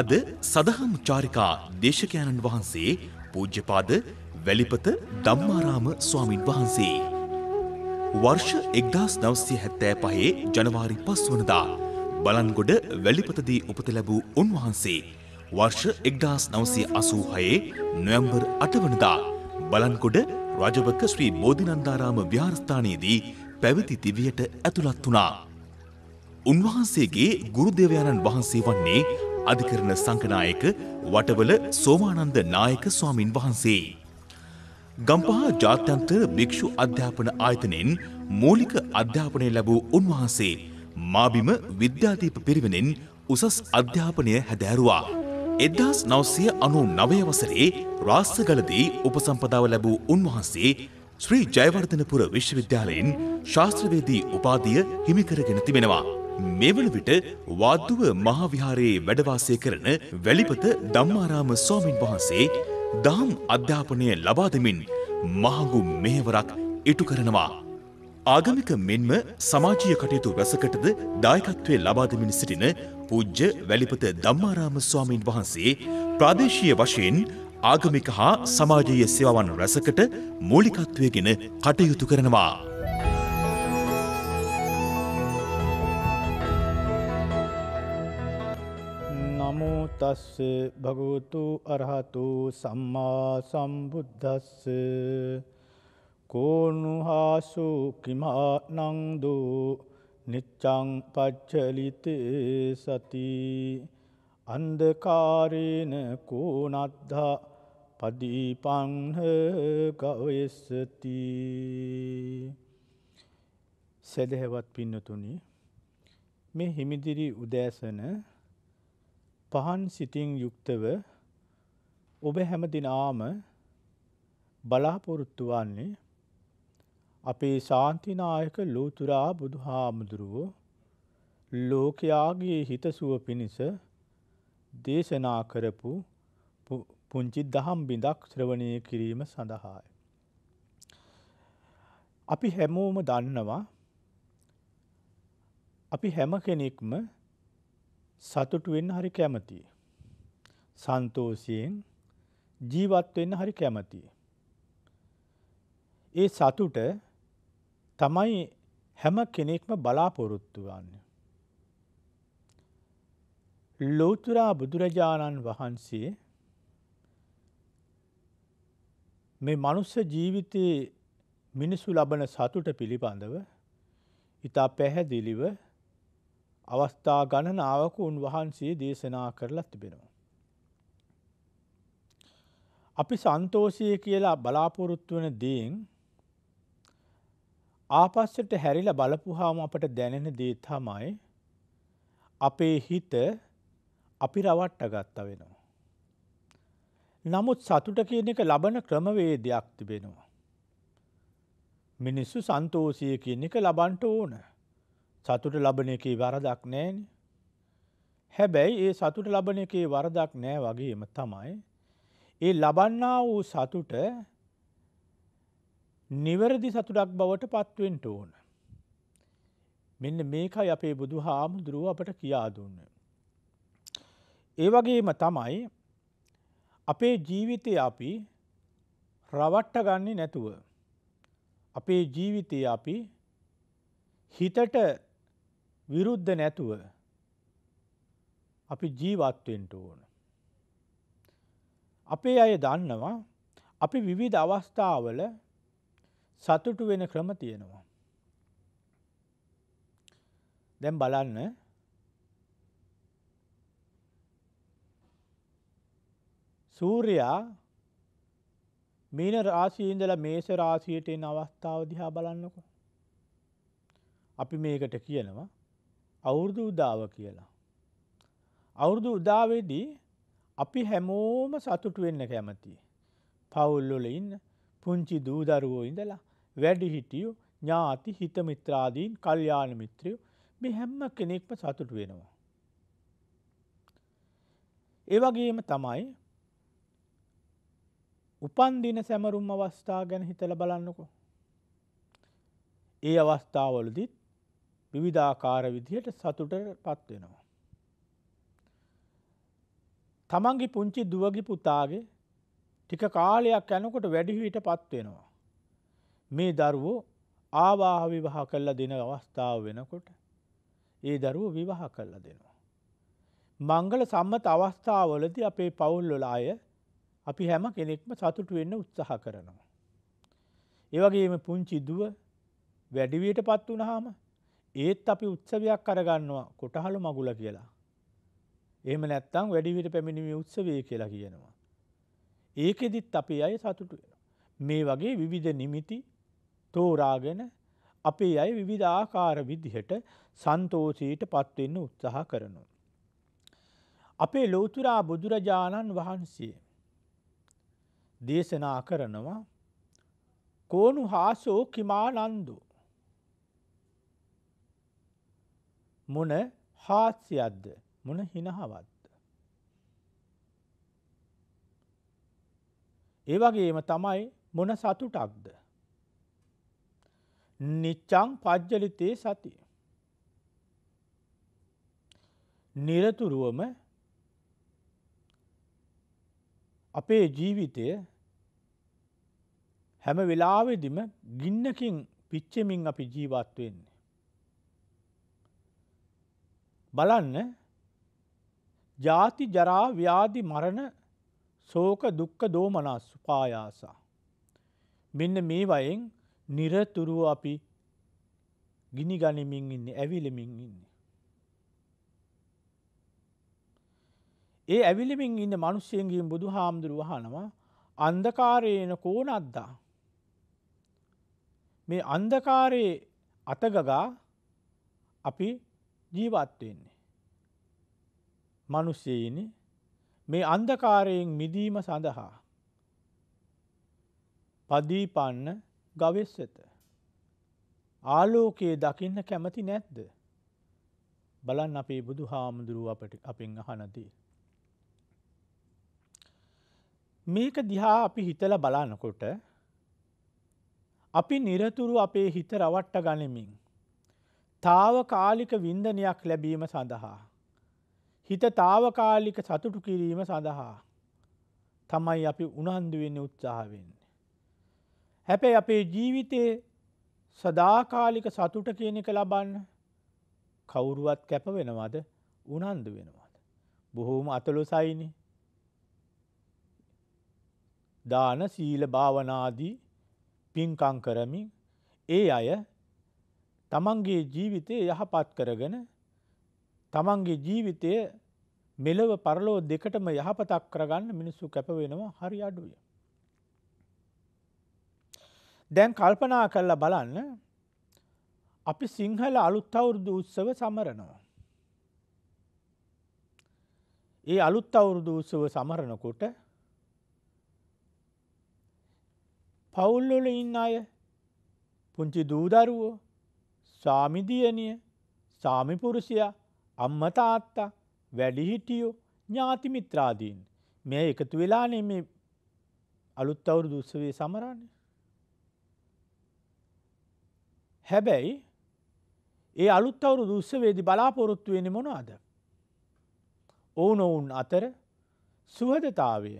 අද සදහම් චාරිකා දේශකයන්න් වහන්සේ පූජ්‍යපාද වැලිපත ධම්මාරාම ස්වාමින් වහන්සේ. වර්ෂ එක්දස් නවසය හැත්තෑ පහේ ජනවාරි පස් වනදා බලන්ගොඩ වැලිපතදී උපත ලැබූ උන්වහන්සේ. වර්ෂ එක්දස් නවසය අසූ හයේ නොයම්බර් අටවනදා බලන්කොඩ රජවක ශ්‍රී බෝධිනන්දාරාම ව්‍යාරස්ථානයේදී පැවිදි දිවියට ඇතුළත් වුණා. උන්වහන්සේගේ ගුරුදේවයන්න් වහන්සේ වන්නේ අධිකරණ සංකනායක වටවල සෝමානන්ද නායක ස්වාමින් වහන්සේ. ගම්පහ ජාත්‍යන්තර භික්‍ෂු අධ්‍යාපන ආයතනෙන් මූලික අධ්‍යාපනය ලැබූ උන්වහන්සේ මාබිම විද්‍යාදීප පිරිවෙනෙන් උසස් අධ්‍යාපනය හැදෑරුවා. එදදාස් නවසය අනු නවයවසරේ රාස්සගලදී උපසම්පදාව ලැබූ උන්වහන්සේ ශ්‍රී ජයවර්ධනපුර විශ්වවිද්‍යාලයෙන් ශාස්ත්‍රවේදී උපාධිය හිමිකරගෙන තිබෙනවා. මෙවන විට වාද්දුව මහාවිහාරයේ වැඩවාසය කරන වැලිපත ධම්මාරාම ස්වාමින් වහන්සේ දහම් අධ්‍යාපනය ලබා දෙමින් මහඟු මෙහෙවරක් ඉටු කරනවා. ආගමික මෙන්ම සමාජීය කටයුතු රැසකටද දායකත්වය ලබා දෙමින් සිටින පූජ්‍ය වැලිපත ධම්මාරාම ස්වාමීන් වහන්සේ ප්‍රාදේශීය වශයෙන් ආගමික හා සමාජීය සේවාවන් රැසකට මූලිකත්වයගෙන කටයුතු කරනවා. තස්ස භගවතු අරහතු සම්මා සම්බුද්දස්ස කෝනුහාසු කිමානං දෝ නිච්ඡං පච්චලිතේ සති අන්ධකාරේන කෝනද්ධා පදීපංහ ගවයසති සදහෙවත් පින්නතුනි මේ හිමිදිරි උදෑසන පහන් සිතින් යුක්තව ඔබ හැම දිනාම බලාපොරොත්තු වන්නේ අපේ ශාන්තිනායක ලෝතුරා බුදුහාමුදුරුවෝ ලෝකයාගේ හිතසුව පිණිස දේශනා කරපු පුංචි දහම් බිඳක් ශ්‍රවණය කිරීම සඳහාය. අපි හැමෝම දන්නවා අපි හැම කෙනෙක්ම සතුටුවෙන් හරි කැමතියි. සන්තෝසියෙන් ජීවත්වෙන්න හරි කැමතියි. ඒ සතුට තමයි හැම කෙනෙක්ම බලාපොරොත්තු වන්න. ලෝතුරා බුදුරජාණන් වහන්සේ මේ මනුස්ස ජීවිතයේ මිනිසු ලබන සතුට පිළිබඳව ඉතා පැහැදිලිව අවස්ථා ගණනාවක උන්වහන්සේ දේශනා කරලා තිබෙනවා. අපි සන්තෝෂය කියලා බලාපොරොත්තු වන දේෙන් ආපස්සට හැරිලා බලපුහාම අපට දැනෙන දේ තමයි අපේ හිත අපි රවට්ට ගත්ත වෙනවා. නමුත් සතුට කියන එක ලබන ක්‍රමවේදයක් තිබෙනවා. මිනිස්සු සන්තෝෂය කියන එක ලබන්ට ඕනෑ. සතුට ලබන එකේ වරදක් නෑන. හැබැයි ඒ සතුට ලබන එකේ වරදක් නෑ වගේම තමයි. ඒ ලබන්නා වූ සතුට නිවැරදි සතුටක් බවට පත්වෙන්ට ඕන. මෙන්න මේකයි අපේ බුදු හාමුදුරුව අපට කියා දුන්න. ඒ වගේම තමයි අපේ ජීවිතය අපි රවට්ට ගන්නේ නැතුව. අපේ ජීවිතය අපි හිතට විරුද්ධ නැතුව අපි ජීවත්වෙන්ට ඕන. අපේ අය දන්නවා අපි විවිධ අවස්ථාවල සතුටු වෙන ක්‍රම තියෙනවා. දැම් බලන්න සූරයා මීන රාශීන්දල මේස රාශීයට එන අවස්ථාව දිහා බලන්නකො. අපි මේකට කියනවා අවුරුදු උදාව කියලා. අවුරුදු උදාවේදී අපි හැමෝම සතුටුවෙන්න කැමති. පවුල්ලොල ඉන්න පුංචි දූදරුවෝ ඉඳලා වැඩිහිටියු ඥාති හිතමිත්‍රාදීන් කල්්‍යාන මිත්‍රියු මේ හැම්ම කෙනෙක්ම සතුට වෙනවා. ඒවගේම තමයි උපන්දින සැමරුම් අවස්ථා ගැන හිතල බලන්නකෝ. ඒ අවස්ථාවලදිත් විවිධාකාර විදිහට සතුට පත්වෙනවා. තමන්ගේ පුංචි දුවගි පුතාගේ ටික කාලයක් යනකොට වැඩිහිට පත්වෙනවා. මේ දරුවෝ ආවාහ විවාහ කල්ල දෙන අවස්ථාව වෙනකොට ඒ දරුව විවාහ කල්ල දෙනවා. මංගල සම්මත අවස්ථාවලද අපේ පවුල්ලොලාය අපි හැම කෙනෙක්ම සතුට වෙන්න උත්සාහ කරනවා. ඒවගේම පුංචි දුව වැඩිවයට පත් වනහාම ඒත් අපි උත්සවයක් කරගන්නවා කොටහළු මගුල කියලා. එහම නැත්තං වැඩිවිට පැමිණිමි උත්සවේ කියලා කියනවා. ඒකෙදිත් අපේ අය සතුටු වෙන. මේ වගේ විවිධ නිමිති තෝරාගෙන අපේ අය විවිධ ආකාර විදිහට සන්තෝසීට පත්වෙන්න උත්සාහ කරනු. අපේ ලෝතුරා බුදුරජාණන් වහන්සේ දේශනා කරනවා කෝනු හාසෝ කිමානන්දෝ මොන හාස්‍යයක්ද මොන හිනහවත්ද. ඒවගේම තමයි මොන සතුටක්ද. නිච්චං පජ්ජලිතයේ සති. නිරතුරුවම අපේ ජීවිතය හැම වෙලාවෙදිම ගින්නකින් පිච්චමින් අපි ජීවත්වවෙන්නේ. බලන්න ජාති ජරා ව්‍යාධි මරණ සෝක දුක්ක දෝමනස් උපායාසා. මෙන්න මේ වයෙන් නිරතුරුව අපි ගිනි ගනිමින් ඉන්න ඇවිලමින් ඉන්න. ඒ ඇවිලිමින් ඉන්න මනුස්්‍යයන්ගින් බුදු හාමුදුරුව හනවා අන්දකාරයන කෝන අද්දා. මේ අන්දකාරයේ අතගගා අපි ජීවත්වවෙන්නේ. මනුස්සයනි මේ අන්දකාරයෙන් මිදීම සඳහා. පදීපන්න ගවෙස්සත. ආලෝකයේ දකින්න කැමති නැද්ද. බලන් අපේ බුදු හාමුදුරුව අපට අපෙන් අහනදී. මේක දිහා අපි හිතල බලනකොට අපි නිරතුරු අපේ හිත රවට්ට ගනිමින්. තාවකාලික වින්දනයක් ලැබීම සඳහා. හිත තාවකාලික සතුටු කිරීම සඳහා තමයි අපි උනන්දුවෙන්න උත්සාහවෙන්න. හැපැ අපේ ජීවිතයේ සදාකාලික සතුට කියන එක ලබන්න කවුරුවත් කැප වෙනවද උනන්දු වෙනවද. බොහෝම අතලොසයිනි දාන සීල භාවනාදී පින්කං කරමින් ඒ අය තමන්ගේ ජීවිතය යහපත් කරගෙන තමන්ගේ ජීවිතය මෙලව පරලෝ දෙකටම යහපතක් කරගන්න මිනිස්සු කැපවෙනවා හරි අඩුය. දැන් කල්පනා කරලා බලන්න අපි සිංහල අලුත් අවුරුදු උත්සව සමරනවා. ඒ අලුත් අවුරුදු උත්සව සමරණකොට පවුල්ලොල ඉන්න අය පුංචි දූදරුවෝ සාමිදියනිය සාමිපුරුෂයා අම්මතාත්තා වැඩිහිටියෝ ඥාතිමිත්‍රාදීන් මෙය එකතු වෙලානේ මේ අලුත් අවුරු දුස්සවේ සමරණ. හැබැයි ඒ අලුත් අවුරු දුස්සවේදි බලාපොරොත්තුවෙන මොනවාද. ඕනොවුන් අතර සුහදතාවය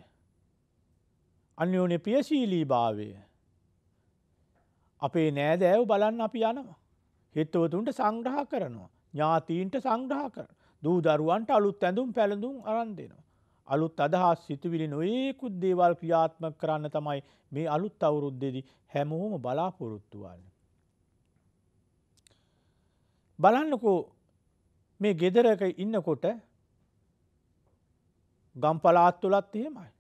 අන්‍යෝන පියශීලී භාවය අපේ නෑදෑව් බලන්න අපි යනවා. හිතවතුන්ට සංග්‍රහ කරනවා. ඥාතීන්ට සංග්‍රහ කරන. දූ දරුවන්ට අලුත් ඇඳුම් පැළඳුම් අරන් දෙනවා. අලුත් අදහස් සිතුවිලි නොයෙකුත් දේවල් ක්‍රියාත්මක කරන්න තමයි මේ අලුත් අවුරුද්දේදී හැමෝම බලාපොරොත්තු වෙන්නේ. බලන්නකෝ මේ ගෙදරක ඉන්නකොට ගම්පලාත් තුලත් එහෙමයි.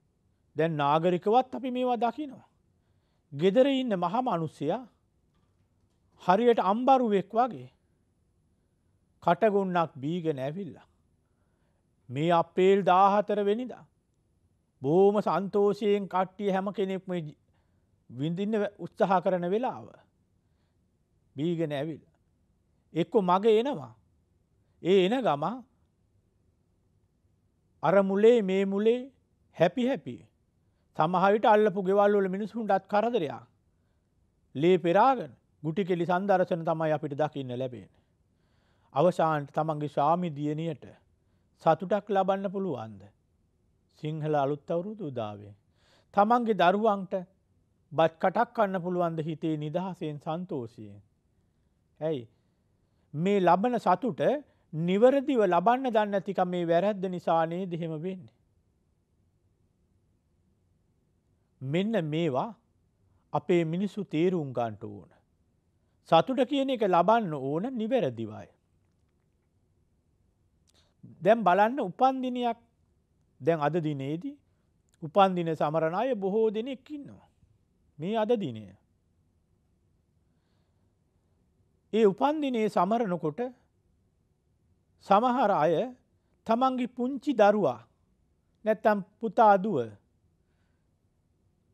දැන් නාගරිකවත් අපි මේවා දකිනවා. ගෙදර ඉන්න මහා මනුස්සයා හරියට අම්බරුවෙක් වගේ කටගුන්නක් බීගෙන ඇවිල්ලා. මේ අපේල් දාහතර වෙනිදා. බෝම සන්තෝෂයෙන් කට්ටිය හැම කෙනෙක්ම විඳින්න උත්සහ කරන වෙලාව. බීගෙන ඇවිල්. එක්කො මග එනවා. ඒ එන ගම අර මුලේ මේ මුලේ හැපි හැපි. සමහවිට අල්ලපු ගෙවල්වල මිනිසුන්ටත් කරදරයා. ලේ පෙරාගෙන ගුටි කෙලි සන්දර්ශන තමයි අපිට දකින්න ලැබෙන. අවසාන්ට තමන්ගේ ශාමි දියණියට සතුටක් ලබන්න පුළුවන්ද. සිංහල අලුත් අවුරුදු උදාවේ. තමන්ගේ දරුවන්ට බත් කටක් කන්න පුළුවන්ද හිතේ නිදහසයෙන් සන්තෝෂයෙන්. ඇයි. මේ ලබන සතුට නිවරදිව ලබන්න දන්න ඇතික මේ වැරැද්ද නිසානයේ දෙහෙම වෙන්නේ. මෙන්න මේවා අපේ මිනිස්සු තේරුම් ගන්ට ඕන. සතුට කියන එක ලබන්න ඕන නිවැරදිවයි. දැම් බලන්න උපන්දිනයක් දැන් අද දිනේදී උපන්දින සමරණය බොහෝ දෙනෙක් ඉන්නවා. මේ අද දිනය. ඒ උපන්දිනයේ සමරණකොට සමහර අය තමන්ගේ පුංචි දරුවා නැත්තම් පුතා අදුව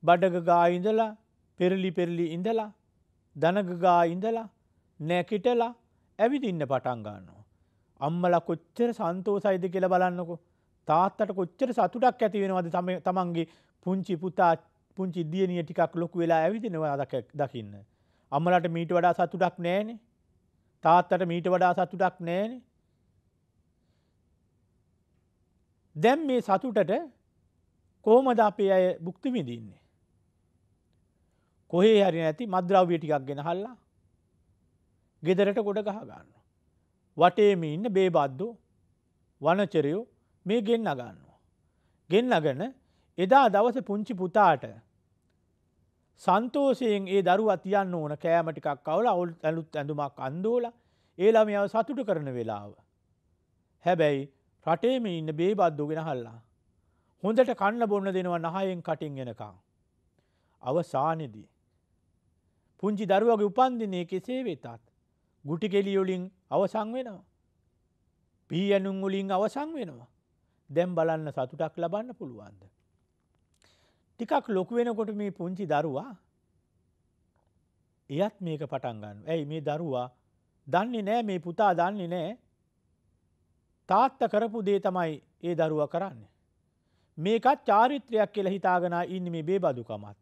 බඩගගා ඉඳලා පෙරලි පෙරලි ඉඳලා දනගගා ඉඳලා නැකිටලා ඇවිදින්න පටන්ගන්නවා. අම්මල කොච්චර සන්තෝසයිද කියල බලන්නකු තාත්තට කොච්චර සතුටක් ඇතිවෙනවද තමන්ගේ පුංචි පුතා පුංචි දියනිය ටිකක් ලොකු වෙලා ඇවිදිනවා දකින්න. අම්මලට මීට වඩා සතුටක් නෑනේ තාත්තට මීට වඩා සතුටක් නෑනේ දැම් මේ සතුටට කෝමද අපේ අය බුක්තිවිඳින්නේ. කොහේ හරි නැති මද්‍රව්‍ය ටිකක් ගෙනහල්ලා ගෙදරට ගොඩ ගහගන්න. වටේම ඉන්න බේබද්දෝ වනචරයෝ මේ ගෙන් අගන්නවා. ගෙන් අගන එදා දවස පුංචි පුතාට සන්තෝසයෙන් ඒ දරුව අතියන්න ඕන කෑමටිකක් කවල අවුල් ඇලුත් ඇඳුමක් අන්දෝල ඒලාමියාව සතුට කරන වෙලාව. හැබැයි රටේම ඉන්න බේබද්දුගෙන හල්ලා. හොඳට කන්න බොන්න දෙනවා නහයෙන් කටින් ගෙනකා. අවසානෙදී. පුංචි දරුවගේ උපන්දිනය කෙසේ වෙතත්. ගුටිකෙලියොලින් අවසං වෙනවා. පී ඇනුන්ගුලින් අවසං වෙනවා. දැම් බලන්න සතුටක් ලබන්න පුළුවන්ද. ටිකක් ලොකු වෙනකොට මේ පුංචි දරුවා එයත් මේක පටන්ගන්න ඇයි මේ දරුවා දන්නේ නෑ මේ පුතා දන්නේ නෑ තාත්ත කරපු දේ තමයි ඒ දරුව කරන්න. මේකත් චාරිත්‍රයක් කියල හිතාගෙන ඉන්න මේ බේබදුකමත්.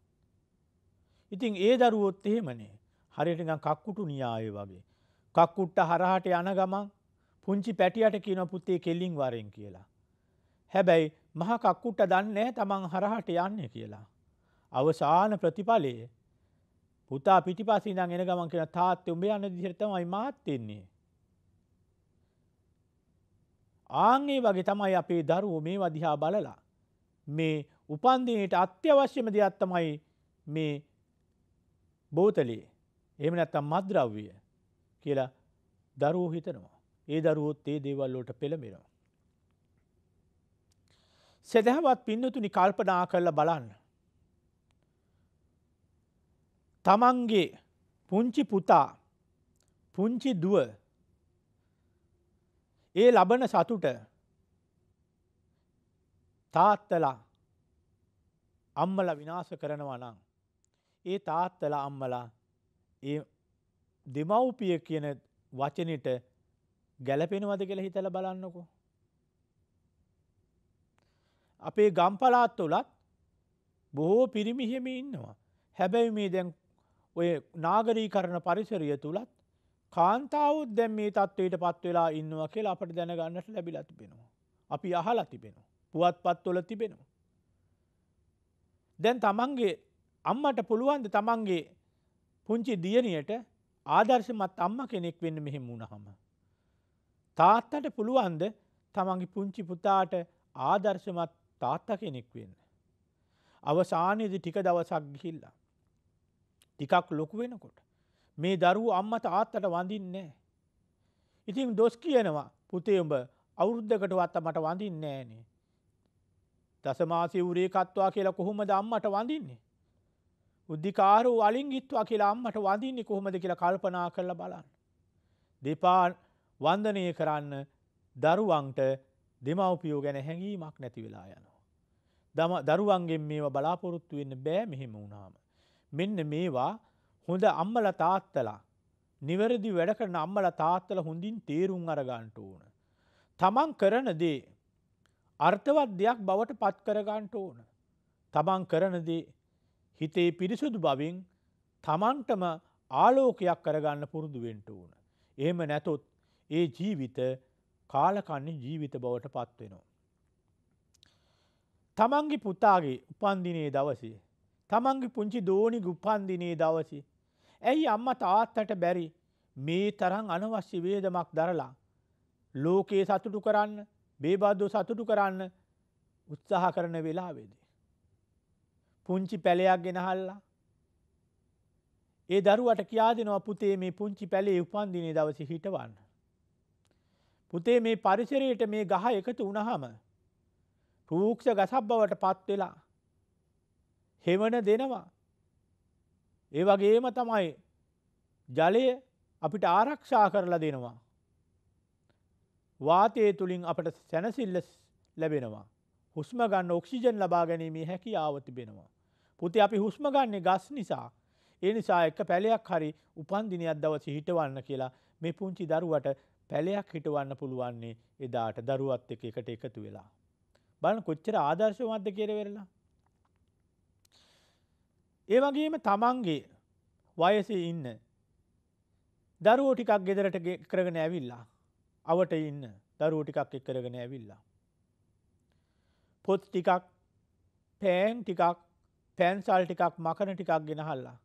ඉතින් ඒ දරුවොත් එහෙමනේ හරියටග කක්කුටු නියාය වගේ. කක්කුට්ට හරහට යන ගමන් පුංචි පැටියට කියන පුත්තේ කෙල්ලින් වරෙන් කියලා. හැබැයි මහ කක්කුට්ට දන්නේ තමන් හරහට යන්න කියලා. අවසාන ප්‍රතිඵලයේ පුතා පිටිපසි දං එන ගමන් කියෙන තාත්්‍ය උඹේ යන දිහිරතමයි මාත්තෙන්නේ. ආංගේ වගේ තමයි අපේ දරුවෝ මේ වදිහා බලලා. මේ උපන්දිනයට අත්‍යවශ්‍යම දෙයක්ත්තමයි මේ බෝතලේ එම නැත්තම් මද්‍රව්විය කියලා දරුවෝ හිතනවා. ඒ දරුවොත් ඒ දේවල්ලෝට පෙළඹෙනවා. සැදැහවත් පින්නතුනි කල්පනා කරල බලන්න. තමන්ගේ පුංචි පුතා පුංචි දුව ඒ ලබන සතුට තාත්තලා අම්මල විනාස කරනවා නම් ඒ තාත්තල අම්මලා ඒ දෙමව්පිය කියන වචනට ගැලපෙනවද කියල හිතල බලන්නකෝ. අපේ ගම්පලාත් තුළත් බොහෝ පිරිමිහෙම ඉන්නවා. හැබැයි මේ දැන් ඔය නාගරී කරන පරිසරිය තුළත් කාන්තාවත් දැම් මේ තත්වයට පත්වෙලා ඉන්නවා කියලා අපට දැනගන්නට ලැබිලා තිබෙනවා. අපි අහලා තිබෙනවා. පුවත් පත්වොල තිබෙනවා. දැන් තමන්ගේ අම්මට පුළුවන්ද තමන්ගේ පුංචි දියණයට ආදර්ශමත් අම්ම කෙනෙක් වෙන්න මෙහෙම වුණහම. තාත්තට පුළුවන්ද තමන්ගේ පුංචි පුතාට ආදර්ශමත් තාත්ත කෙනෙක් වෙන්න. අවසානයේද ටික දවසක් ගිහිල්ලා. ටිකක් ලොකු වෙනකොට. මේ දරුව අම්ම තාත්තට වඳින්නේ. ඉතින් දොස් කියනවා පුතේ උඹ අවුරුද්ධකටවත් මට වඳින්නේ නෑනේ. දසමාසය උරේ කත්වා කියලා කොහොම දම්මට වඳින්නේ. උද්ධිකාරු වලින් ගිත්වා කියලා අම්මට වඳින්නේ කොහොමද කියලා කල්පනා කරලා බලන්න. දෙපා වන්දනය කරන්න දරුවන්ට දෙමව්පියෝ ගැන හැඟීමක් නැති වෙලා යනවා. දම දරුවන්ගෙන් මේවා බලාපොරොත්තු වෙන්න බෑ මෙහෙම වුණාම. මෙන්න මේවා හොඳ අම්මල තාත්තලා නිවැරදි වැඩ කරන අම්මල තාත්තල හොඳින් තේරුම් අරගන්ට ඕන. තමන් කරන දේ අර්ථවත් දෙයක් බවට පත් කරගන්ට ඕන. තමන් කරන දේ හිතේ පිරිසුදු බවින් තමන්ටම ආලෝකයක් කරගන්න පුරුදුුවෙන්ට ඕන. එහෙම නැතොත් ඒ ජීවිත කාලකන්නේ ජීවිත බවට පත්වෙනවා. තමන්ගේ පුතාගේ උපන්දිනයේ දවසේ. තමන්ගේ පුංචි දෝනි ගුපන්දිනයේ දවසේ. ඇයි අම්ම තාත්තට බැරි මේ තරන් අනවශ්‍ය වේදමක් දරලා. ලෝකයේ සතුටු කරන්න බේබාද්දෝ සතුටු කරන්න උත්සාහ කරන වෙලාවේදී. පුංචි පැලයක් ගෙනහල්ලා. ඒ දරුවට කියාදෙනවා පුතේ මේ පුංචි පැලේ උපන්දිනේ දවස හිටවන්න. පුතේ මේ පරිසරයට මේ ගහ එකතු වනහම රූක්ෂ ගසබ්බවට පත්වෙලා හෙවන දෙනවා. ඒ වගේම තමයි ජලය අපිට ආරක්ෂා කරලා දෙනවා. වාතය තුළින් අපට සැනසිල්ල ලැබෙනවා. හුස්ම ගන්න ඔක්සිජන් ලබා ගැනීමේ හැකි ආවතිබෙනවා. පුති අපි හුස්ම ගන්නේ ගස් නිසා. ඒ නිසා එක පැලයක් හරි උපන්දිනයක් දවස හිටවන්න කියලා මේ පුංචි දරුවට පැලයක් හිටවන්න පුළුවන්නේ එදාට දරුවත් එක එකට එකතු වෙලා. බලන කොච්චර ආදර්ශවන්ද කියරවෙරලා. ඒ වගේම තමන්ගේ වයසේ ඉන්න දරුවෝ ටිකක් ගෙදරට කරගෙන ඇවිල්ලා අවට ඉන්න දරුවෝ ටිකක් එක් කරගෙන ඇවිල්ලා. පොත් ටිකක් පෑන් ටිකක් පෑන්සල් ටිකක් මකන ටිකක් ගෙනහල්ලා.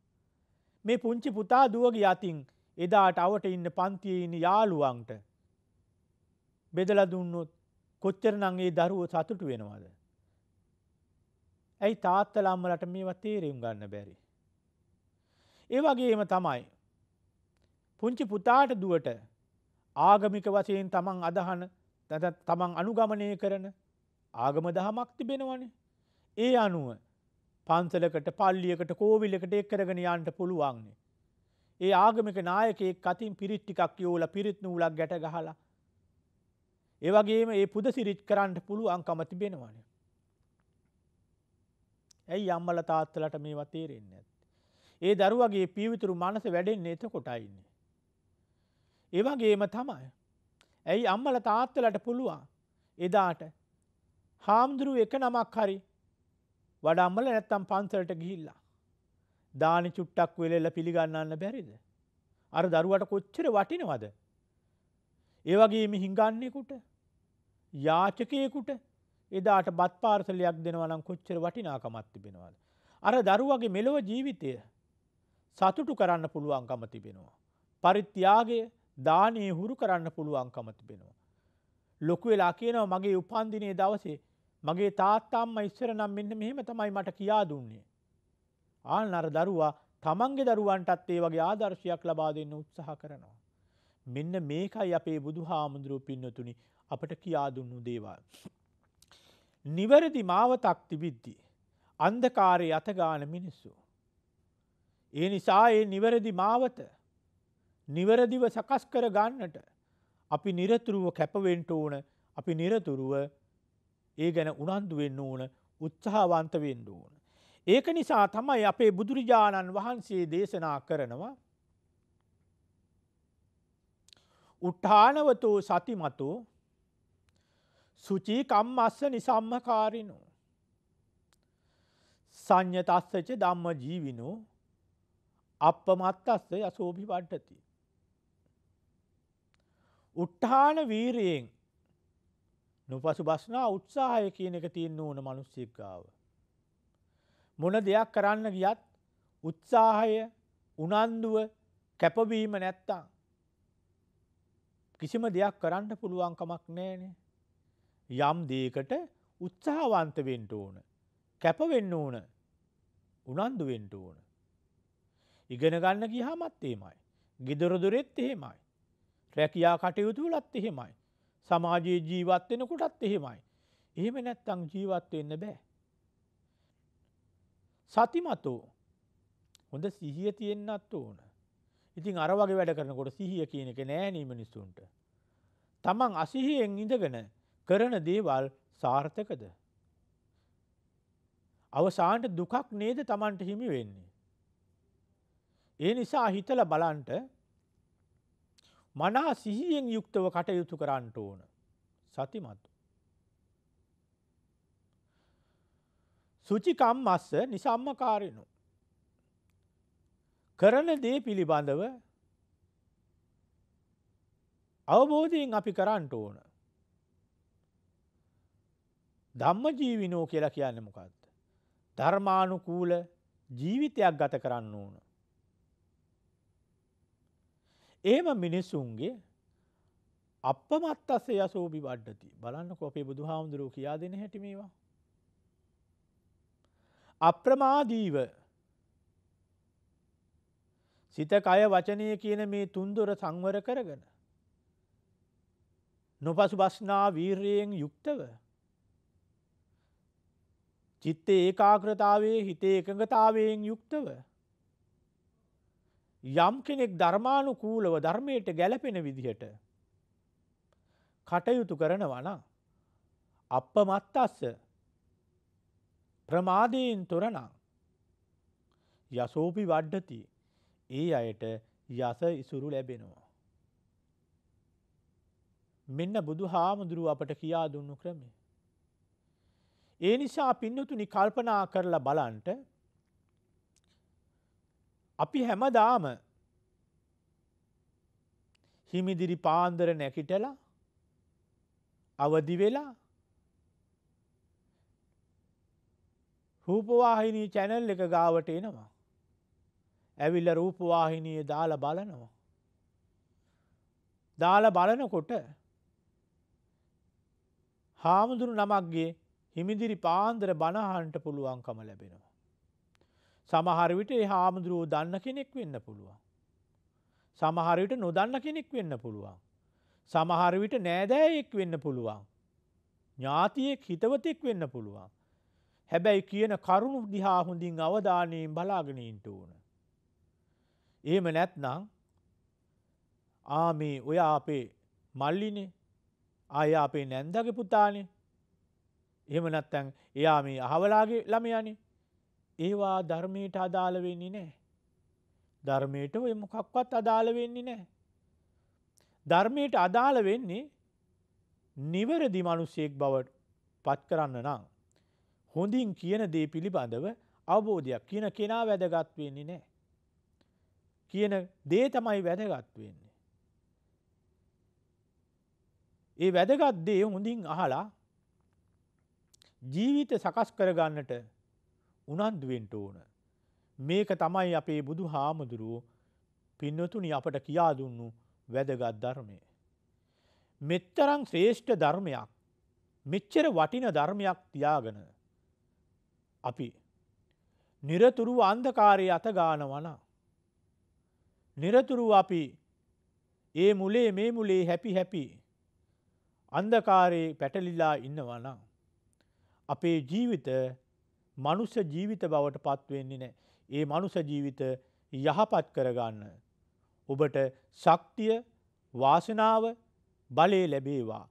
මේ පුංචි පුතා දුවගේ අතින් එදාට අවට ඉන්න පන්තියඉන්න යාළුවන්ට බෙදල දුන්නොත් කොච්චරනංගේ දරුව සතුටු වෙනවාද. ඇයි තාත්තලම්මලට මේවා තේරෙම් ගන්න බැරි. ඒවගේම තමයි. පුංචි පුතාට දුවට ආගමික වසයෙන් තමන් අදහන තමන් අනුගමනය කරන ආගම දහමක් තිබෙනවනේ. ඒ අනුව පන්සලකට පල්ලියකට කෝවිල්ලකට එක් කරගෙන යන්ට පුළුවන්න්නේ. ඒ ආගමික නායකයේ කතින් පිරිට්ටිකක් යෝල පිරිත් නූලක් ගැට ගහලා. ඒවගේම ඒ පුද සිරිච් කරන්නට පුළුවන්කම තිබෙනවන. ඇයි අම්මල තාත්තලට මේ වතේරෙන්න්න ඇත්. ඒ දරුවගේ පීවිතුරු මනස වැඩෙන්නේ එත කොටයින්නේ. ඒවගේම තමයි. ඇයි අම්මල තාත්තලට පුළුවන් එදාට හාමුදුරුව එක නමක් හරි වඩම්මල නැත්තම් පන්සලට ගිහිල්ලා. දානි චුට්ටක් වෙලෙල්ල පිළිගන්නන්න බැරිද. අර දරුවට කොච්චර වටිනවද. ඒවගේම හිංගන්නේකුට යාචකයකුට එදාට බත් පාර්සලයක් දෙනවනම් කොච්චර වටිනාකමත් තිබෙනවාද. අර දරුවගේ මෙලොව ජීවිතය සතුටු කරන්න පුළුවන්කම තිබෙනවා. පරිත්‍යයාගේ දානයේ හුරු කරන්න පුළුවන්කම තිබෙනවා. ලොකු වෙලා කියනව මගේ උපන්දිනය දවසේ මගේ තාත්තාම්ම ඉස්සර නම් මෙන්න මෙහෙම තමයි මට කියා දුන්නේ. ආල් නර දරුවා තමන්ගේ දරුවන්ටත් ඒ වගේ ආදර්ශයක් ලබා දෙන්න උත්සාහ කරනවා. මෙන්න මේකයි අපේ බුදු හාමුදුරුව පින්නතුනි අපට කියා දුන්නු දේවල්. නිවැරදි මාවතක් තිබිද්දි. අන්දකාරය අතගාන මිනිස්සු. ඒ නිසා ඒ නිවැරදි මාවත නිවැරදිව සකස් කර ගන්නට අපි නිරතුරුව කැපවෙන්ට ඕන අපි නිරතුරුව ඒ ගැන උනන්දු වෙන්න ඕන උත්සාහවන්ත වෙන්න ඕන. ඒක නිසා තමයි අපේ බුදුරජාණන් වහන්සේ දේශනා කරනවා උට්ඨානවතෝ සතිමතෝ සුචීකම් අස්ස නිසම්මකාරිනෝ. සං්ඥතස්සච දම්ම ජීවිනෝ අප මත්තස්ස යසෝභි වට්ටති. උට්ඨාන වීරයෙන් නොපසු බස්නා උත්සාහය කියන එක තියන්න ඕන මනුස්්‍යකාව. මොන දෙයක් කරන්න ගියත් උත්සාහය උනන්දුව කැපවීම නැත්තං. කිසිම දෙයක් කරන්න පුළුවන්කමක් නෑනේ. යම් දේකට උත්සාහවන්තවෙන්ට ඕන. කැපවෙන්න ඕන උනන්දුවෙන්ට ඕන. ඉගෙන ගන්න ගිහාමත් එහෙමයි. ගෙදරදුරෙත් එහෙමයි. රැකයා කටයුතු ලත් එහෙමයි. සමාජයේ ජීවත් වෙන කොටත් එහෙමයි. එහෙම නැත්තං ජීවත් වෙන්න බෑ. සතිමතෝ හොඳ සිහිය තියෙන්න්නත් ඕන. ඉතින් අර වගේ වැඩ කරනකොට සිහිය කියන එක නෑනීම නිස්සුන්ට. තමන් අසිහියෙන් ඉඳගෙන කරන දේවල් සාර්ථකද. අවසාන්ට දුකක් නේද තමන්ට හිමි වෙන්නේ. ඒ නිසා හිතල බලන්ට මනා සිහියෙන් යුක්තව කටයුතු කරන්නට ඕන සතිමත්තු. සුචිකම් මස්ස නිසම්මකාරයනු. කරන දේ පිළිබඳව අවබෝධයෙන් අපි කරන්නට ඕන. ධම්ම ජීවිනෝ කියලා කියන්න මොකක්ද. ධර්මානුකූල ජීවිතයක් ගත කරන්න ඕන. ඒම මිනිස්සුන්ගේ අපමත් අස්සේ යසෝබි වඩ්ඩති බලන්න කොපේ බුදු හාමුදුරුව කියා දෙන හැටිමේවා. අප්‍රමාදීව සිත කය වචනය කියන මේ තුන්දොර සංවර කරගන. නොපසු බස්නා වීර්යෙන් යුක්තව. චිත්තේ ඒකාග්‍රතාවේ හිතේ එකඟතාවයෙන් යුක්තව යම් කෙනෙක් ධර්මානුකූලව ධර්මයට ගැලපෙන විදිහට කටයුතු කරනවන අප මත් අස්ස ප්‍රමාදයෙන් තොරනං යසෝපි වඩ්ඩති ඒ අයට යස ඉසුරු ලැබෙනවා. මෙන්න බුදු හාමුදුරුව අපට කියා දුන්නු ක්‍රමේ. ඒ නිසා පින්නතුනි කල්පනා කරලා බලන්ට අපි හැමදාම හිමිදිරි පාන්දර නැකිටලා අවදි වෙලා රූපවාහිනී චැනල් එක ගාවට එනවා. ඇවිල්ල රූපවාහිනයේ දාල බලනවා. දාල බලනකොට හාමුදුරු නමක්ගේ හිමිදිරි පාන්දර බණහන්ට පුළුවන්කම ලැබෙනවා. සමහරවිට ඒ හාමුදුරුවෝ දන්න කෙනෙක් වෙන්න පුළුවන්. සමහරවිට නොදන්න කෙනෙක් වෙන්න පුළුවන්. සමහරවිට නෑදෑයෙක් වෙන්න පුළුවන්. ඥාතියෙක් හිතවතෙක් වෙන්න පුළුවන්. හැබැයි කියන කරුණු දිහා හොඳින් අවධානයෙන් බලාගෙනීන්ට ඕන. එහෙම නැත්නම් ආමේ ඔය අපේ මල්ලිනේ ආය අපේ නැන්දගේ පුතානේ එහෙම නැත්තැන් එයා මේ අහවලාගේ ළමයනේ ඒවා ධර්මයට අදාළ වෙන්නේ නෑ. ධර්මයට ඔය මොකක්වත් අදාළ වෙන්නේ නෑ. ධර්මයට අදාළ වෙන්නේ නිවරදි මනුස්සයෙක් බවට පත් කරන්න නම්. හොඳින් කියන දේ පිළිබඳව අවබෝධයක් කියන කෙනා වැදගත් වෙන්නේ නෑ. කියන දේ තමයි වැදගත් වෙන්නේ. ඒ වැදගත් දේ හොඳින් අහලා ජීවිත සකස් කරගන්නට උනන්දුවෙන්ට ඕන. මේක තමයි අපේ බුදු හාමුදුරුවෝ පින්නතුනි අපට කියා දුන්නු වැදගත් ධර්මය. මෙත්තරං ශ්‍රේෂ්ඨ ධර්මයක් මෙච්චර වටින ධර්මයක් තියාගෙන අපි නිරතුරු අන්දකාරය අතගාන වනා. නිරතුරු අපි ඒ මුලේ මේ මුලේ හැපි හැපි අන්දකාරයේ පැටලිලා ඉන්නවනම්. අපේ ජීවිත මනුස්ස ජීවිත බවට පත්වෙන්නේ නෑ. ඒ මනුස ජීවිත යහපත් කරගන්න. ඔබට ශක්තිය වාසනාව බලය ලැබේවා.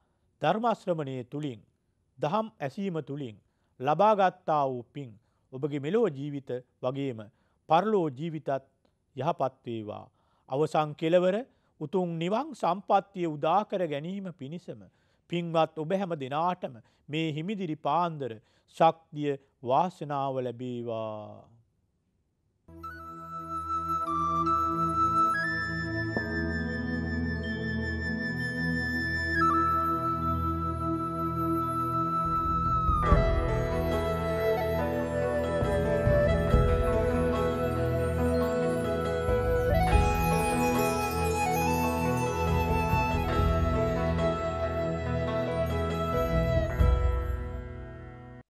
ධර්මශ්‍රමණය තුළින් දහම් ඇසීම තුළින් ලබාගත්තා වූ පින් ඔබගේ මෙලෝ ජීවිත වගේම පරලෝ ජීවිතත් යහපත්වේවා. අවසං කෙලවර උතුන් නිවං සම්පත්තිය උදාකර ගැනීම පිණිසම පින්වත් ඔබ හැම දෙනාටම මේ හිමිදිරි පාන්දර ශක්තිය වාසනාව ලැබීවා